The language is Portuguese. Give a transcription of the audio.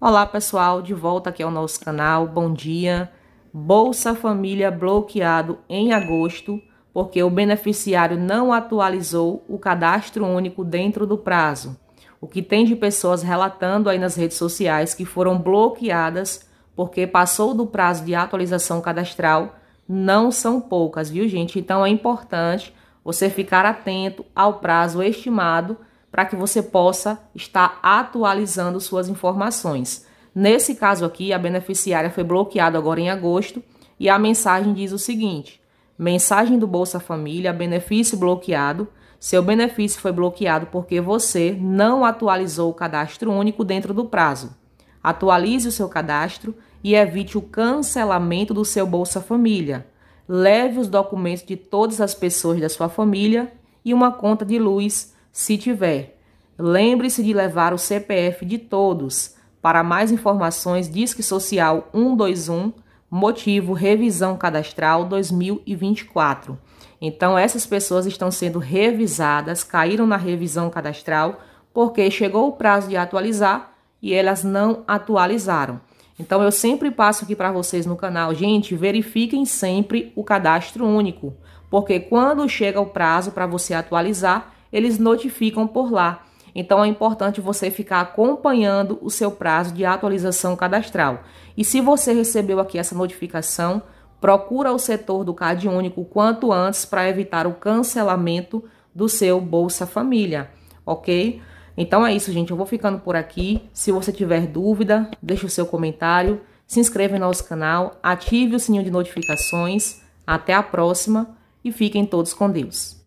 Olá pessoal, de volta aqui ao nosso canal, bom dia. Bolsa Família bloqueado em agosto, porque o beneficiário não atualizou o cadastro único dentro do prazo. O que tem de pessoas relatando aí nas redes sociais que foram bloqueadas porque passou do prazo de atualização cadastral, não são poucas, viu gente? Então é importante você ficar atento ao prazo estimado para que você possa estar atualizando suas informações. Nesse caso aqui, a beneficiária foi bloqueada agora em agosto e a mensagem diz o seguinte: Mensagem do Bolsa Família, benefício bloqueado. Seu benefício foi bloqueado porque você não atualizou o cadastro único dentro do prazo. Atualize o seu cadastro e evite o cancelamento do seu Bolsa Família. Leve os documentos de todas as pessoas da sua família e uma conta de luz se tiver. Lembre-se de levar o CPF de todos. Para mais informações, Disque Social 121, motivo Revisão Cadastral 2024. Então, essas pessoas estão sendo revisadas, caíram na revisão cadastral, porque chegou o prazo de atualizar e elas não atualizaram. Então, eu sempre passo aqui para vocês no canal, gente, verifiquem sempre o cadastro único, porque quando chega o prazo para você atualizar, eles notificam por lá. Então é importante você ficar acompanhando o seu prazo de atualização cadastral. E se você recebeu aqui essa notificação, procura o setor do CAD Único quanto antes para evitar o cancelamento do seu Bolsa Família, ok? Então é isso, gente. Eu vou ficando por aqui. Se você tiver dúvida, deixe o seu comentário, se inscreva em nosso canal, ative o sininho de notificações. Até a próxima e fiquem todos com Deus.